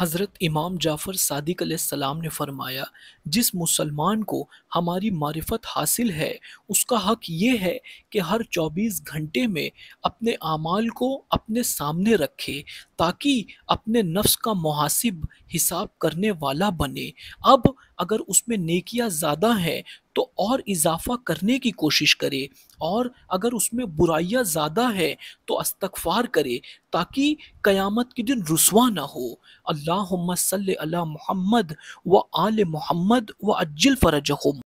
हज़रत इमाम जाफ़र सादिक सलाम ने फरमाया जिस मुसलमान को हमारी मारिफत हासिल है उसका हक ये है कि हर 24 घंटे में अपने आमाल को अपने सामने रखे ताकि अपने नफ्स का मुहासिब हिसाब करने वाला बने अब अगर उसमें नेकियां ज़्यादा हैं तो और इजाफा करने की कोशिश करे और अगर उसमें बुराइयाँ ज़्यादा है तो अस्तगफार करे ताकि क़यामत के दिन रसवा ना हो अल्लाह सल मोहम्मद व आल मोहम्मद व अज्जिल फ़रजहुम